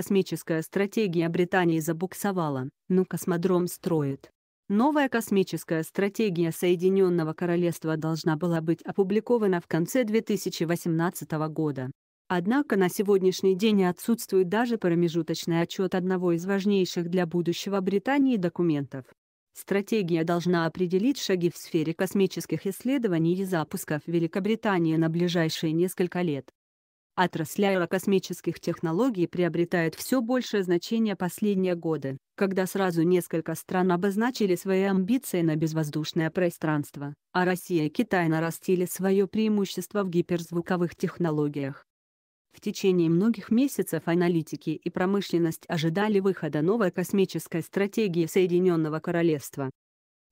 космическая стратегия Британии забуксовала, но космодром строит. Новая космическая стратегия Соединенного Королевства должна была быть опубликована в конце 2018 года. Однако на сегодняшний день отсутствует даже промежуточный отчет одного из важнейших для будущего Британии документов. Стратегия должна определить шаги в сфере космических исследований и запусков Великобритании на ближайшие несколько лет. Отрасль аэрокосмических технологий приобретает все большее значение последние годы, когда сразу несколько стран обозначили свои амбиции на безвоздушное пространство, а Россия и Китай нарастили свое преимущество в гиперзвуковых технологиях. В течение многих месяцев аналитики и промышленность ожидали выхода новой космической стратегии Соединенного Королевства.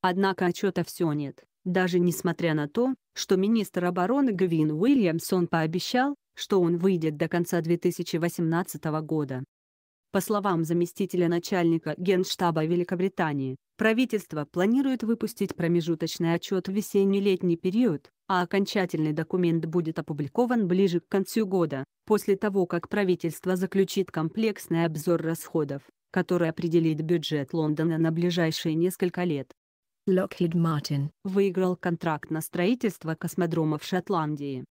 Однако отчета все нет, даже несмотря на то, что министр обороны Гвин Уильямсон пообещал, что он выйдет до конца 2018 года. По словам заместителя начальника Генштаба Великобритании, правительство планирует выпустить промежуточный отчет в весенне-летний период, а окончательный документ будет опубликован ближе к концу года, после того, как правительство заключит комплексный обзор расходов, который определит бюджет Лондона на ближайшие несколько лет. Lockheed Martin выиграл контракт на строительство космодрома в Шотландии.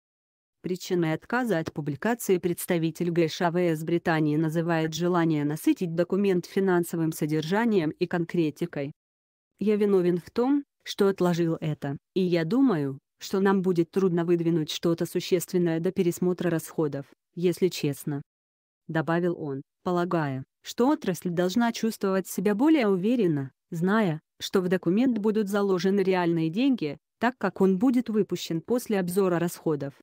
Причиной отказа от публикации представитель ГШВ а из Британии называет желание насытить документ финансовым содержанием и конкретикой. «Я виновен в том, что отложил это, и я думаю, что нам будет трудно выдвинуть что-то существенное до пересмотра расходов, если честно», — добавил он, полагая, что отрасль должна чувствовать себя более уверенно, зная, что в документ будут заложены реальные деньги, так как он будет выпущен после обзора расходов.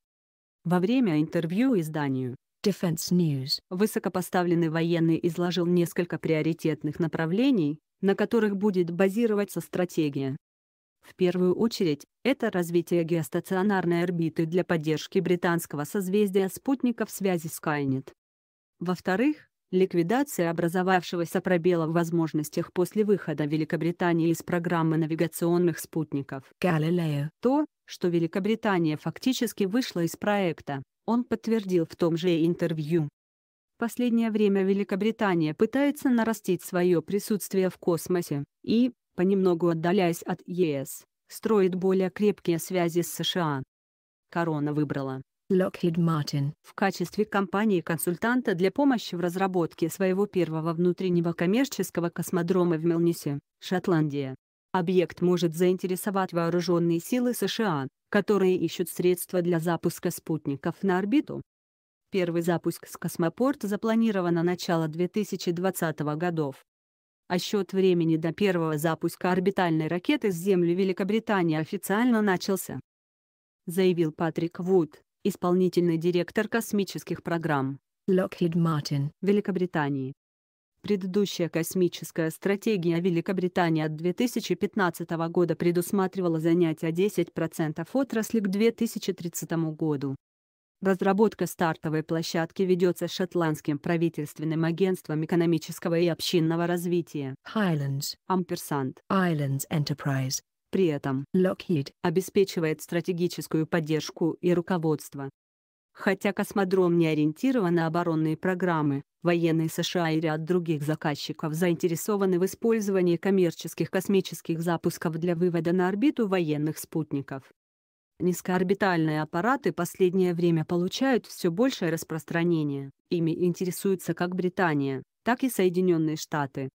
Во время интервью изданию Defense News высокопоставленный военный изложил несколько приоритетных направлений, на которых будет базироваться стратегия. В первую очередь, это развитие геостационарной орбиты для поддержки британского созвездия спутников связи Skynet. Во-вторых, Ликвидация образовавшегося пробела в возможностях после выхода Великобритании из программы навигационных спутников Galileo. То, что Великобритания фактически вышла из проекта, он подтвердил в том же интервью. В последнее время Великобритания пытается нарастить свое присутствие в космосе и, понемногу отдаляясь от ЕС, строит более крепкие связи с США. Корона выбрала Lockheed Martin. В качестве компании-консультанта для помощи в разработке своего первого внутреннего коммерческого космодрома в Мелнисе, Шотландия. Объект может заинтересовать вооруженные силы США, которые ищут средства для запуска спутников на орбиту. Первый запуск с космопорта запланирован на начало 2020 годов. А счет времени до первого запуска орбитальной ракеты с Земли Великобритании официально начался. Заявил Патрик Вуд, исполнительный директор космических программ Lockheed Martin Великобритании. Предыдущая космическая стратегия Великобритании от 2015 года предусматривала занятие 10% отрасли к 2030 году. Разработка стартовой площадки ведется шотландским правительственным агентством экономического и общинного развития Highlands Ampersand Islands Enterprise при этом Lockheed обеспечивает стратегическую поддержку и руководство. Хотя космодром не ориентирован на оборонные программы, военные США и ряд других заказчиков заинтересованы в использовании коммерческих космических запусков для вывода на орбиту военных спутников. Низкоорбитальные аппараты последнее время получают все большее распространение, ими интересуются как Британия, так и Соединенные Штаты,